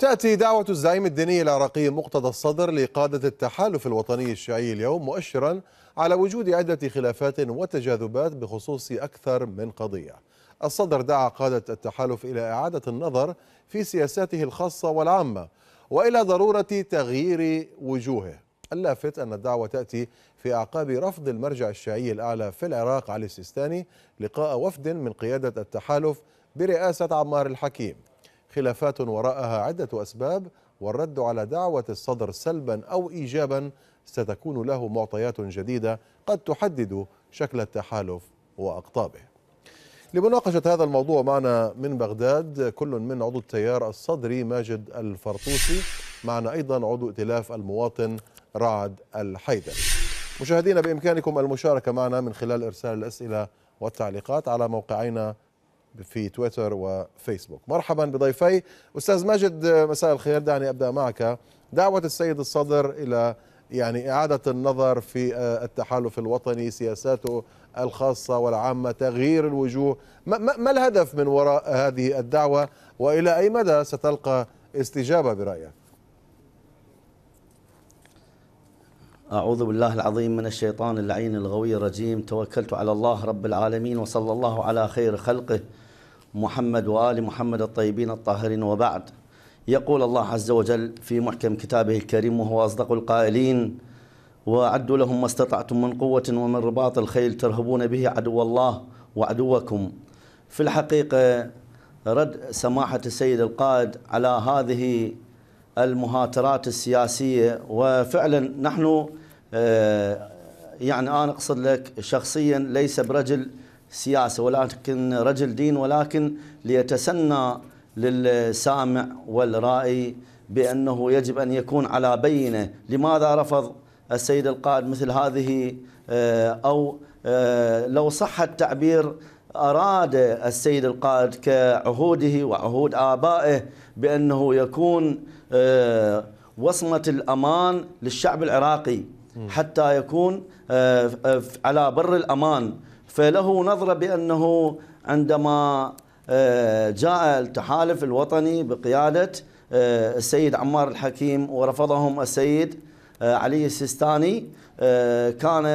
تأتي دعوة الزعيم الديني العراقي مقتدى الصدر لقادة التحالف الوطني الشيعي اليوم مؤشرا على وجود عدة خلافات وتجاذبات بخصوص أكثر من قضية الصدر دعا قادة التحالف إلى إعادة النظر في سياساته الخاصة والعامة وإلى ضرورة تغيير وجوهه اللافت أن الدعوة تأتي في أعقاب رفض المرجع الشيعي الأعلى في العراق علي السيستاني لقاء وفد من قيادة التحالف برئاسة عمار الحكيم خلافات وراءها عدة أسباب والرد على دعوة الصدر سلبا أو إيجابا ستكون له معطيات جديدة قد تحدد شكل التحالف وأقطابه لمناقشة هذا الموضوع معنا من بغداد كل من عضو التيار الصدري ماجد الفرطوسي معنا أيضا عضو ائتلاف المواطن رعد الحيدري مشاهدينا بإمكانكم المشاركة معنا من خلال إرسال الأسئلة والتعليقات على موقعينا في تويتر وفيسبوك مرحبا بضيفي أستاذ ماجد مساء الخير دعني أبدأ معك دعوة السيد الصدر إلى يعني إعادة النظر في آه، التحالف الوطني سياساته الخاصة والعامة تغيير الوجوه ما, ما الهدف من وراء هذه الدعوة وإلى أي مدى ستلقى استجابة برأيك أعوذ بالله العظيم من الشيطان اللعين الغوي الرجيم توكلت على الله رب العالمين وصلى الله على خير خلقه محمد وآل محمد الطيبين الطاهرين وبعد يقول الله عز وجل في محكم كتابه الكريم وهو أصدق القائلين وأعدوا لهم ما استطعتم من قوة ومن رباط الخيل ترهبون به عدو الله وعدوكم في الحقيقة رد سماحة السيد القائد على هذه المهاترات السياسية وفعلا نحن آه، يعني أنا آه، أقصد لك شخصيا ليس برجل سياسة ولكن رجل دين ولكن ليتسنى للسامع والرائي بأنه يجب أن يكون على بينة لماذا رفض السيد القائد مثل هذه آه، أو آه، لو صح التعبير أراد السيد القائد كعهوده وعهود آبائه بأنه يكون آه، وصمة الأمان للشعب العراقي حتى يكون على بر الأمان فله نظرة بأنه عندما آه، جاء التحالف الوطني بقيادة آه، السيد عمار الحكيم ورفضهم السيد آه، علي السيستاني كان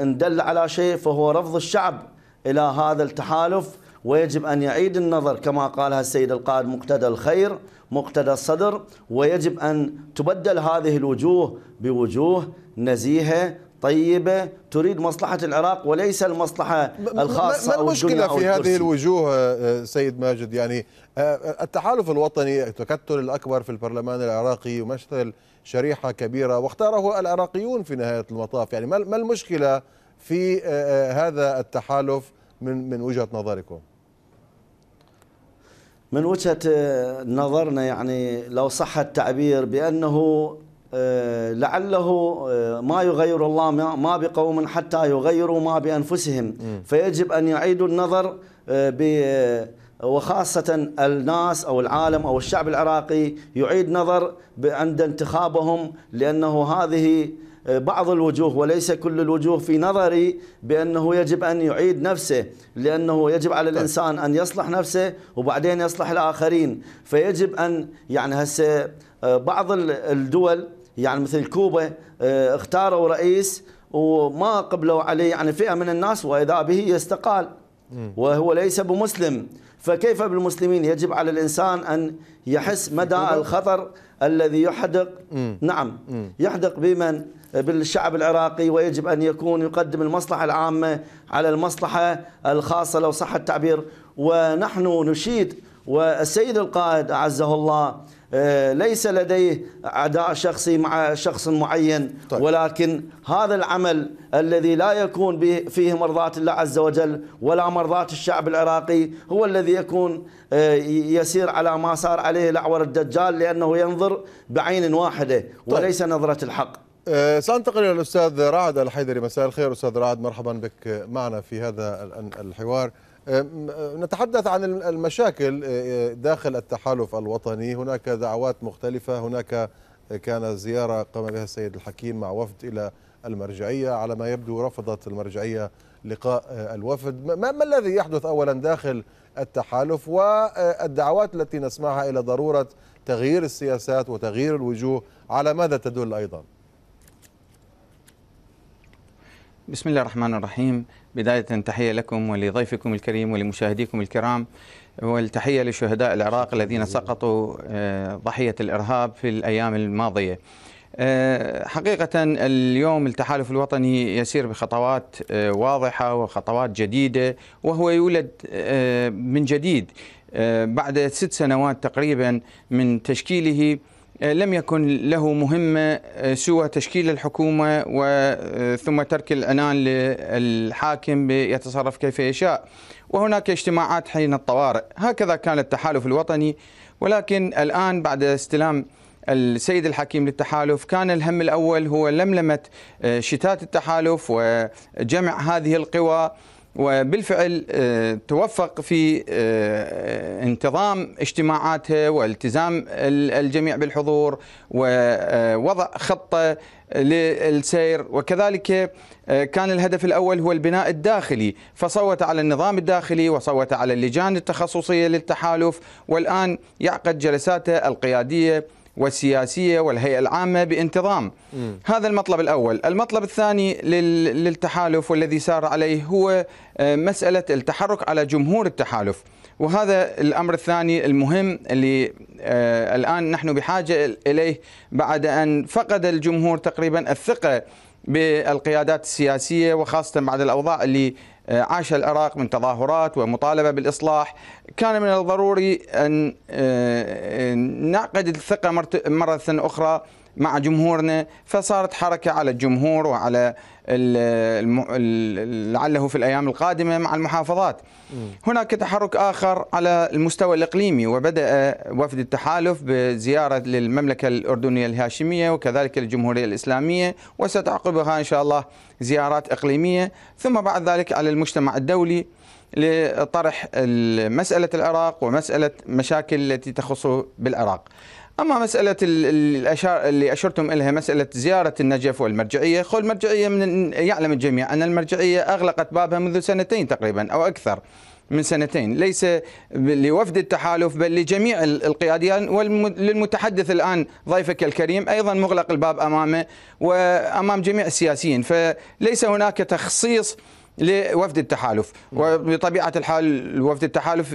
ان دل على شيء فهو رفض الشعب الى هذا التحالف ويجب ان يعيد النظر كما قالها السيد القائد مقتدى الخير مقتدى الصدر ويجب ان تبدل هذه الوجوه بوجوه نزيهه طيبة تريد مصلحة العراق وليس المصلحة الخاصة ما المشكلة أو في هذه الوجوه آه، آه، سيد ماجد يعني آه، التحالف الوطني التكتل الأكبر في البرلمان العراقي يمثل شريحة كبيرة واختاره العراقيون في نهاية المطاف يعني ما المشكلة في هذا التحالف من من وجهة نظركم من وجهة نظرنا يعني لو صح التعبير بأنه آه، لعله آه، ما يغير الله ما بقوم حتى يغيروا ما بانفسهم فيجب ان يعيدوا النظر آه، وخاصة الناس أو العالم أو الشعب العراقي يعيد نظر عند انتخابهم لأنه هذه بعض الوجوه وليس كل الوجوه في نظري بأنه يجب أن يعيد نفسه لأنه يجب على طيب. الإنسان أن يصلح نفسه وبعدين يصلح الآخرين فيجب أن يعني هسه بعض الدول يعني مثل كوبا آه، اختاروا رئيس وما قبلوا عليه يعني فئة من الناس وإذا به يستقال وهو ليس بمسلم فكيف بالمسلمين يجب على الإنسان أن يحس مدى الخطر الذي يحدق نعم يحدق بمن بالشعب العراقي ويجب أن يكون يقدم المصلحة العامة على المصلحة الخاصة لو صح التعبير ونحن نشيد والسيد القائد أعزه الله آه، ليس لديه عداء شخصي مع شخص معين طيب. ولكن هذا العمل الذي لا يكون فيه مرضاة الله عز وجل ولا مرضاة الشعب العراقي هو الذي يكون آه، يسير على ما صار عليه الأعور الدجال لأنه ينظر بعين واحدة طيب. وليس طيب. نظرة الحق آه، سأنتقل إلى الأستاذ رعد الحيدري مساء الخير أستاذ رعد مرحبا بك معنا في هذا الحوار نتحدث عن المشاكل آه، آه، داخل التحالف الوطني هناك دعوات مختلفة هناك آه، كان زيارة قام بها السيد الحكيم مع وفد إلى المرجعية على ما يبدو رفضت المرجعية لقاء الوفد ما, ما الذي يحدث أولا داخل التحالف والدعوات التي نسمعها إلى ضرورة تغيير السياسات وتغيير الوجوه على ماذا تدل أيضا؟ بسم الله الرحمن الرحيم بداية تحية لكم ولضيفكم الكريم ولمشاهديكم الكرام والتحية لشهداء العراق الذين سقطوا آه، ضحية الإرهاب في الأيام الماضية آه، حقيقة اليوم التحالف الوطني يسير بخطوات آه، واضحة وخطوات جديدة وهو يولد من جديد بعد ست سنوات تقريبا من تشكيله آه، لم يكن له مهمة آه، سوى تشكيل الحكومة آه، ثم ترك الأنان للحاكم يتصرف كيف يشاء وهناك اجتماعات حين الطوارئ هكذا كان التحالف الوطني ولكن الآن بعد استلام السيد الحكيم للتحالف كان الهم الأول هو لملمة شتات التحالف وجمع هذه القوى وبالفعل آه، توفق في آه، انتظام اجتماعاتها والتزام الجميع بالحضور ووضع آه، خطه للسير وكذلك كان الهدف الاول هو البناء الداخلي فصوت على النظام الداخلي وصوت على اللجان التخصصيه للتحالف والان يعقد جلساته القياديه والسياسية والهيئة العامة بانتظام م. هذا المطلب الأول المطلب الثاني للتحالف والذي سار عليه هو آه، مسألة التحرك على جمهور التحالف وهذا الامر الثاني المهم اللي آه الان نحن بحاجه اليه بعد ان فقد الجمهور تقريبا الثقه بالقيادات السياسيه وخاصه بعد الاوضاع اللي آه، عاش العراق من تظاهرات ومطالبه بالاصلاح، كان من الضروري ان آه، آه، نعقد الثقه مره اخرى مع جمهورنا فصارت حركة على الجمهور وعلى لعله في الأيام القادمة مع المحافظات هناك تحرك آخر على المستوى الإقليمي وبدأ وفد التحالف بزيارة للمملكة الأردنية الهاشمية وكذلك الجمهورية الإسلامية وستعقبها إن شاء الله زيارات إقليمية ثم بعد ذلك على المجتمع الدولي لطرح مسألة العراق ومسألة مشاكل التي تخص بالعراق أما مسألة اللي أشرتم إليها مسألة زيارة النجف والمرجعية خو المرجعية من يعلم الجميع أن المرجعية أغلقت بابها منذ سنتين تقريبا أو أكثر من سنتين ليس لوفد التحالف بل لجميع القياديين وللمتحدث الآن ضيفك الكريم أيضا مغلق الباب أمامه وأمام جميع السياسيين فليس هناك تخصيص لوفد التحالف وبطبيعة الحال وفد التحالف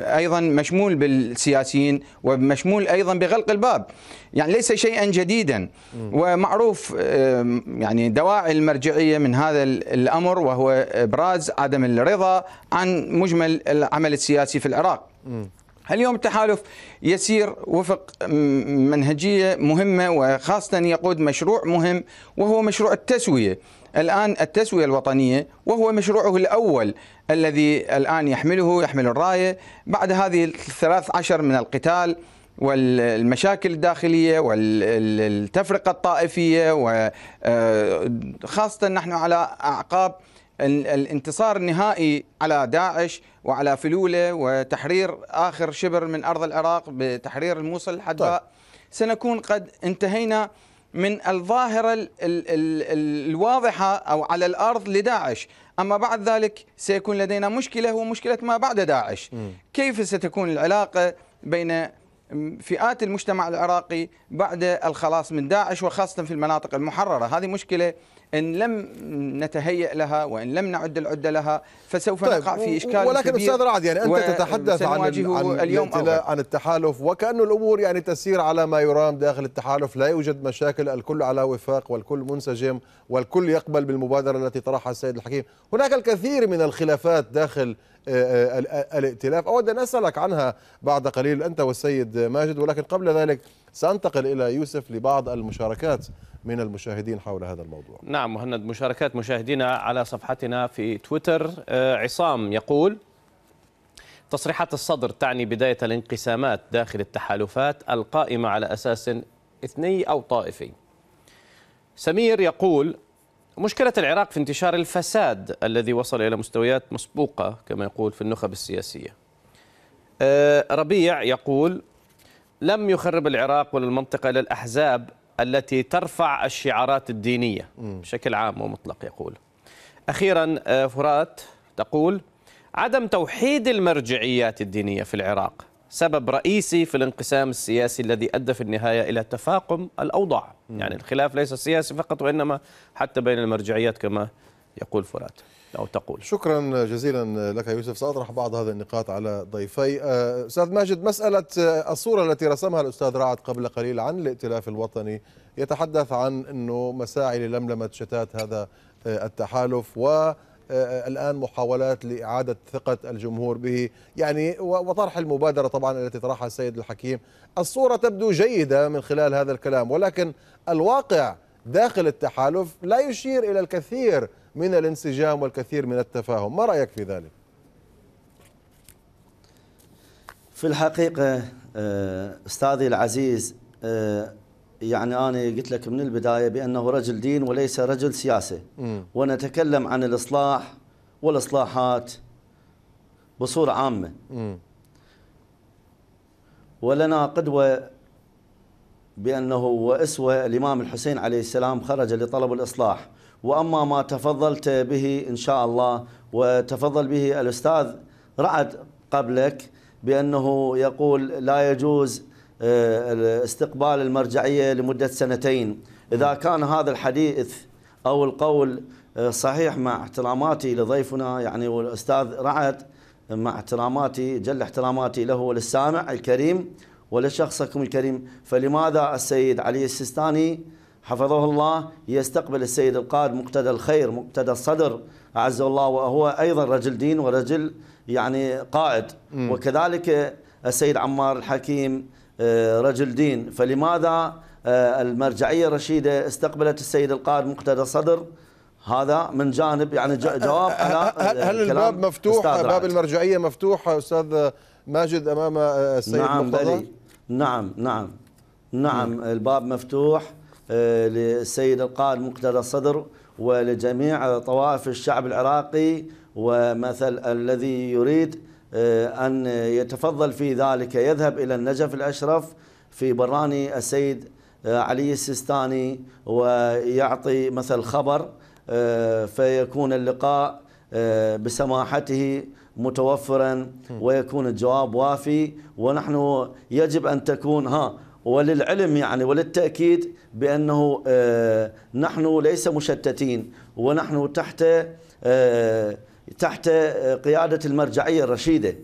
أيضا مشمول بالسياسيين ومشمول أيضا بغلق الباب يعني ليس شيئا جديدا ومعروف آه، يعني دواعي المرجعية من هذا الأمر وهو إبراز عدم الرضا عن مجمل العمل السياسي في العراق اليوم التحالف يسير وفق منهجيه مهمه وخاصه يقود مشروع مهم وهو مشروع التسويه الآن التسوية الوطنية وهو مشروعه الأول الذي الآن يحمله يحمل الراية بعد هذه الثلاث عشر من القتال والمشاكل الداخلية والتفرقة الطائفية وخاصة آه، نحن على أعقاب الانتصار النهائي على داعش وعلى فلولة وتحرير آخر شبر من أرض العراق بتحرير الموصل الحدباء طيب. سنكون قد انتهينا من الظاهرة الواضحة أو على الأرض لداعش أما بعد ذلك سيكون لدينا مشكلة هو مشكلة ما بعد داعش كيف ستكون العلاقة بين فئات المجتمع العراقي بعد الخلاص من داعش وخاصة في المناطق المحررة هذه مشكلة إن لم نتهيأ لها وإن لم نعد العدة لها فسوف طيب نقع في إشكال ولكن كبير أستاذ رعد يعني أنت تتحدث عن, عن, اليوم عن التحالف وكأن الأمور يعني تسير على ما يرام داخل التحالف لا يوجد مشاكل الكل على وفاق والكل منسجم والكل يقبل بالمبادرة التي طرحها السيد الحكيم هناك الكثير من الخلافات داخل آه، آه، آه، الائتلاف أود أن أسألك عنها بعد قليل أنت والسيد ماجد ولكن قبل ذلك سأنتقل إلى يوسف لبعض المشاركات من المشاهدين حول هذا الموضوع نعم مهند مشاركات مشاهدينا على صفحتنا في تويتر آه، عصام يقول تصريحات الصدر تعني بداية الانقسامات داخل التحالفات القائمة على أساس إثني أو طائفي سمير يقول مشكلة العراق في انتشار الفساد الذي وصل إلى مستويات مسبوقة كما يقول في النخب السياسية آه، ربيع يقول لم يخرب العراق ولا المنطقة للأحزاب الأحزاب التي ترفع الشعارات الدينية بشكل عام ومطلق يقول أخيرا آه، فرات تقول عدم توحيد المرجعيات الدينية في العراق سبب رئيسي في الانقسام السياسي الذي أدى في النهاية إلى تفاقم الأوضاع يعني الخلاف ليس سياسي فقط وإنما حتى بين المرجعيات كما يقول فرات أو تقول شكرا جزيلا لك يوسف سأطرح بعض هذه النقاط على ضيفي أه، أستاذ ماجد مسألة الصورة التي رسمها الأستاذ رعد قبل قليل عن الائتلاف الوطني يتحدث عن أنه مساعي للملمة شتات هذا أه، التحالف و أه، الآن محاولات لإعادة ثقة الجمهور به يعني وطرح المبادرة طبعا التي طرحها السيد الحكيم الصورة تبدو جيدة من خلال هذا الكلام ولكن الواقع داخل التحالف لا يشير إلى الكثير من الانسجام والكثير من التفاهم ما رأيك في ذلك؟ في الحقيقة آه، أستاذي العزيز آه، يعني أنا قلت لك من البداية بأنه رجل دين وليس رجل سياسة ونتكلم عن الإصلاح والإصلاحات بصورة عامة ولنا قدوة بأنه وأسوة الإمام الحسين عليه السلام خرج لطلب الإصلاح وأما ما تفضلت به إن شاء الله وتفضل به الأستاذ رعد قبلك بأنه يقول لا يجوز آه، استقبال المرجعية لمدة سنتين إذا كان هذا الحديث أو القول آه، صحيح مع احتراماتي لضيفنا يعني والأستاذ رعد مع احتراماتي جل احتراماتي له وللسامع الكريم ولشخصكم الكريم فلماذا السيد علي السيستاني حفظه الله يستقبل السيد القائد مقتدى الخير مقتدى الصدر أعزه الله وهو أيضا رجل دين ورجل يعني قائد م. وكذلك السيد عمار الحكيم آه، رجل دين فلماذا آه، المرجعية الرشيدة استقبلت السيد القائد مقتدى الصدر هذا من جانب يعني أه، جواب على هل, الباب مفتوح باب المرجعية مفتوح أستاذ ماجد أمام السيد نعم مقتدى نعم نعم نعم م. الباب مفتوح آه، للسيد القائد مقتدى الصدر ولجميع طوائف الشعب العراقي ومثل الذي يريد آه، أن يتفضل في ذلك يذهب إلى النجف الأشرف في براني السيد آه، علي السيستاني ويعطي مثل خبر فيكون اللقاء بسماحته متوفرا ويكون الجواب وافي ونحن يجب أن تكون ها وللعلم يعني وللتأكيد بأنه آه، نحن ليس مشتتين ونحن تحت آه، تحت آه، قيادة المرجعية الرشيدة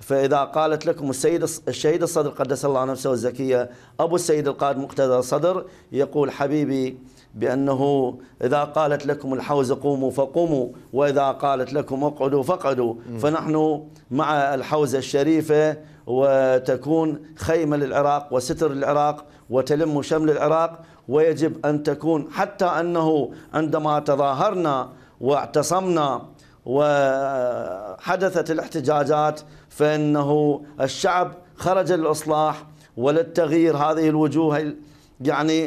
فإذا قالت لكم السيد الشهيد الصدر قدس الله نفسه الزكية أبو السيد القائد مقتدى الصدر يقول حبيبي بأنه إذا قالت لكم الحوز قوموا فقوموا وإذا قالت لكم اقعدوا فقعدوا فنحن مع الحوزة الشريفة وتكون خيمة للعراق وستر للعراق وتلم شمل العراق ويجب أن تكون حتى أنه عندما تظاهرنا واعتصمنا وحدثت الاحتجاجات فإنه الشعب خرج للإصلاح وللتغيير هذه الوجوه يعني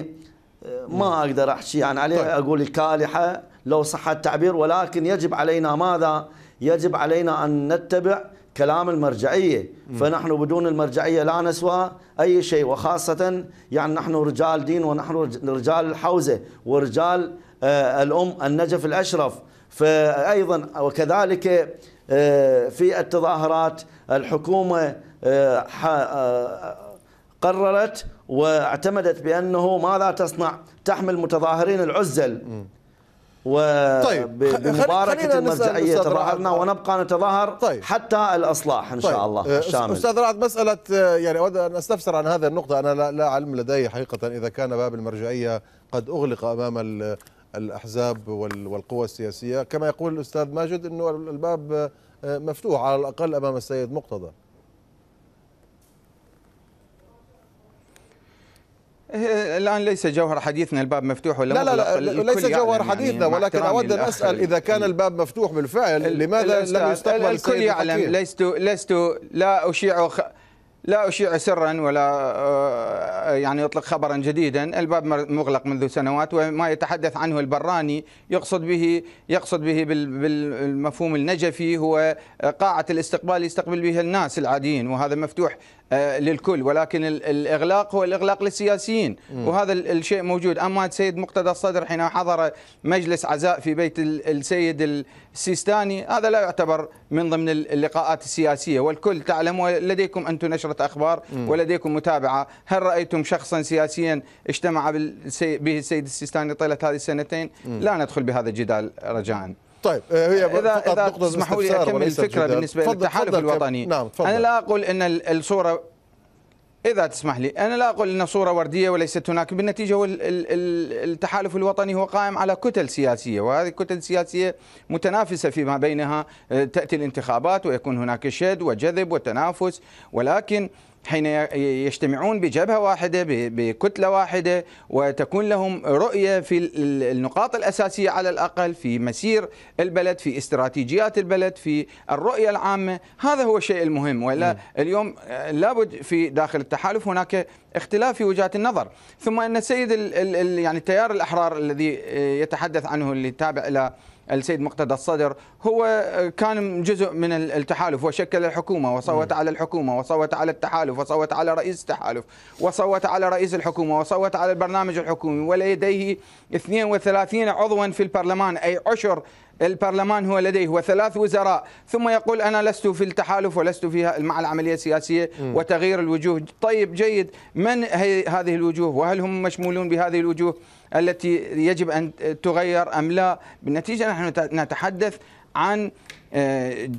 آه، ما أقدر أحكي عن يعني عليها طيب. أقول الكالحة لو صح التعبير ولكن يجب علينا ماذا؟ يجب علينا أن نتبع كلام المرجعية فنحن بدون المرجعية لا نسوى أي شيء وخاصة يعني نحن رجال دين ونحن رجال الحوزة ورجال آه، الأم النجف الأشرف فأيضا وكذلك آه، في التظاهرات الحكومة آه، قررت واعتمدت بأنه ماذا تصنع تحمل متظاهرين العزل و طيب. المرجعيه تظاهرنا ونبقى نتظاهر طيب. حتى الاصلاح ان شاء طيب. الله الشامل استاذ رعد مساله يعني اود ان استفسر عن هذه النقطه انا لا, لا علم لدي حقيقه اذا كان باب المرجعيه قد اغلق امام الاحزاب والقوى السياسيه كما يقول الاستاذ ماجد انه الباب مفتوح على الاقل امام السيد مقتدى إيه، الان ليس جوهر حديثنا الباب مفتوح ولا لا لا, لا ليس جوهر يعني حديثنا يعني ولكن اود ان اسال اذا كان إيه. الباب مفتوح بالفعل لماذا لم يستقبل الكل يعلم لست لست لا اشيع لا أشيع سرا ولا آه، يعني أطلق خبرا جديدا الباب مغلق منذ سنوات وما يتحدث عنه البراني يقصد به يقصد به بالمفهوم النجفي هو قاعة الاستقبال يستقبل بها الناس العاديين وهذا مفتوح آه، للكل ولكن الاغلاق هو الاغلاق للسياسيين وهذا الشيء موجود اما السيد مقتدى الصدر حين حضر مجلس عزاء في بيت السيد السيستاني هذا لا يعتبر من ضمن اللقاءات السياسيه والكل تعلم ولديكم انتم نشره اخبار ولديكم متابعه هل رايتم شخصا سياسيا اجتمع به السيد السيستاني طيله هذه السنتين لا ندخل بهذا الجدال رجاءً طيب آه، هي اذا اذا تسمحوا لي اكمل الفكره بالنسبه للتحالف الوطني نعم فضل. انا لا اقول ان الصوره اذا تسمح لي انا لا اقول ان صوره ورديه وليست هناك بالنتيجه هو التحالف الوطني هو قائم على كتل سياسيه وهذه الكتل السياسيه متنافسه فيما بينها آه، تاتي الانتخابات ويكون هناك شد وجذب وتنافس ولكن حين يجتمعون بجبهة واحدة بكتلة واحدة وتكون لهم رؤية في النقاط الأساسية على الأقل في مسير البلد في استراتيجيات البلد في الرؤية العامة هذا هو الشيء المهم ولا اليوم آه، لابد في داخل التحالف هناك اختلاف في وجهات النظر ثم أن السيد يعني التيار الأحرار الذي آه، يتحدث عنه اللي تابع إلى السيد مقتدى الصدر هو آه، كان جزء من التحالف وشكل الحكومه وصوت على الحكومه وصوت على التحالف وصوت على رئيس التحالف وصوت على رئيس الحكومه وصوت على البرنامج الحكومي ولديه 32 عضوا في البرلمان اي عشر البرلمان هو لديه وثلاث وزراء ثم يقول أنا لست في التحالف ولست في مع العملية السياسية وتغيير الوجوه طيب جيد من هي هذه الوجوه وهل هم مشمولون بهذه الوجوه التي يجب أن تغير أم لا بالنتيجة نحن نتحدث عن آه،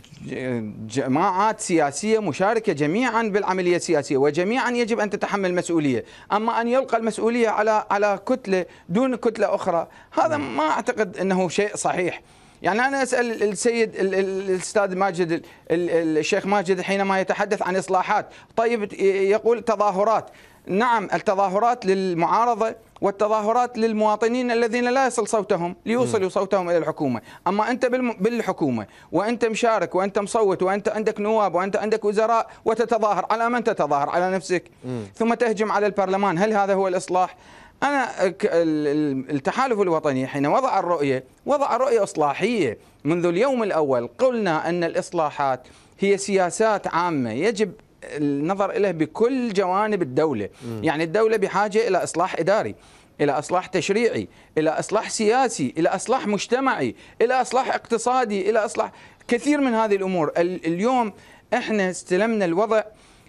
جماعات سياسية مشاركة جميعا بالعملية السياسية وجميعا يجب أن تتحمل المسؤولية أما أن يلقى المسؤولية على على كتلة دون كتلة أخرى هذا ما أعتقد أنه شيء صحيح يعني انا اسال السيد الاستاذ ماجد الشيخ ماجد حينما يتحدث عن اصلاحات طيب يقول تظاهرات نعم التظاهرات للمعارضه والتظاهرات للمواطنين الذين لا يصل صوتهم ليوصلوا صوتهم الى الحكومه، اما انت بالحكومه وانت مشارك وانت مصوت وانت عندك نواب وانت عندك وزراء وتتظاهر على من تتظاهر؟ على نفسك ثم تهجم على البرلمان، هل هذا هو الاصلاح؟ أنا التحالف الوطني حين وضع الرؤية وضع رؤية إصلاحية منذ اليوم الأول قلنا أن الإصلاحات هي سياسات عامة يجب النظر اليها بكل جوانب الدولة م. يعني الدولة بحاجة إلى إصلاح إداري الى اصلاح تشريعي، الى اصلاح سياسي، الى اصلاح مجتمعي، الى اصلاح اقتصادي، الى اصلاح كثير من هذه الامور، اليوم احنا استلمنا الوضع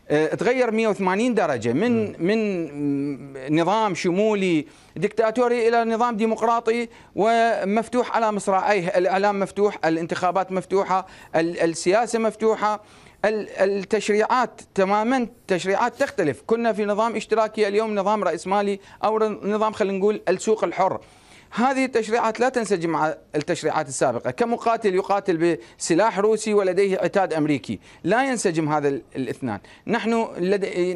آه، تغير 180 درجه من من نظام شمولي دكتاتوري الى نظام ديمقراطي ومفتوح على مصراعيه الاعلام مفتوح الانتخابات مفتوحه السياسه مفتوحه التشريعات تماما تشريعات تختلف كنا في نظام اشتراكي اليوم نظام راسمالي مالي او نظام خلينا نقول السوق الحر هذه التشريعات لا تنسجم مع التشريعات السابقة كمقاتل يقاتل بسلاح روسي ولديه عتاد أمريكي لا ينسجم هذا الاثنان نحن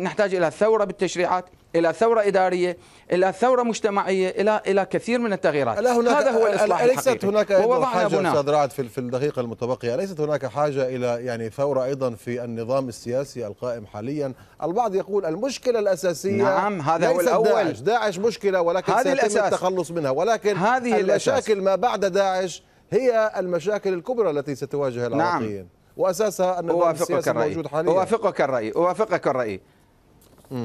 نحتاج إلى ثورة بالتشريعات الى ثوره اداريه الى ثوره مجتمعيه الى الى كثير من التغييرات هناك هذا هو الاصلاح أليست هناك حاجه استاذ رعد في الدقيقه المتبقيه اليست هناك حاجه الى يعني ثوره ايضا في النظام السياسي القائم حاليا البعض يقول المشكله الاساسيه نعم هذا هو الاول داعش, داعش مشكله ولكن هذه سيتم التخلص منها ولكن هذه المشاكل الأساس. ما بعد داعش هي المشاكل الكبرى التي ستواجه نعم. العراقيين نعم. واساسها النظام السياسي الرأي. موجود حاليا اوافقك الراي اوافقك الراي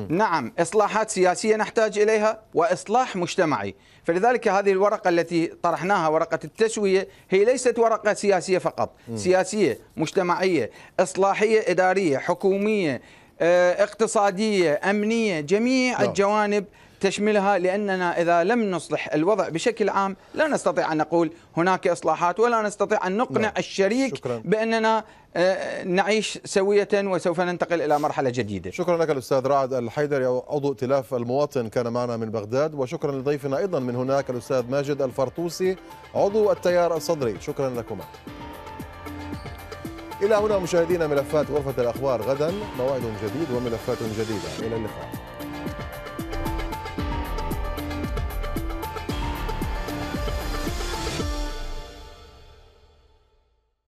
نعم إصلاحات سياسية نحتاج إليها وإصلاح مجتمعي فلذلك هذه الورقة التي طرحناها ورقة التسوية هي ليست ورقة سياسية فقط سياسية مجتمعية إصلاحية إدارية حكومية آه، اقتصادية أمنية جميع لا. نعم. الجوانب تشملها لأننا إذا لم نصلح الوضع بشكل عام لا نستطيع أن نقول هناك إصلاحات ولا نستطيع أن نقنع نعم. الشريك شكرا. بأننا آه، نعيش سوية وسوف ننتقل إلى مرحلة جديدة شكرا لك الأستاذ رعد الحيدري عضو ائتلاف المواطن كان معنا من بغداد وشكرا لضيفنا أيضا من هناك الأستاذ ماجد الفرطوسي عضو التيار الصدري شكرا لكما إلى هنا مشاهدينا ملفات غرفة الأخبار غدا موعد جديد وملفات جديدة إلى اللقاء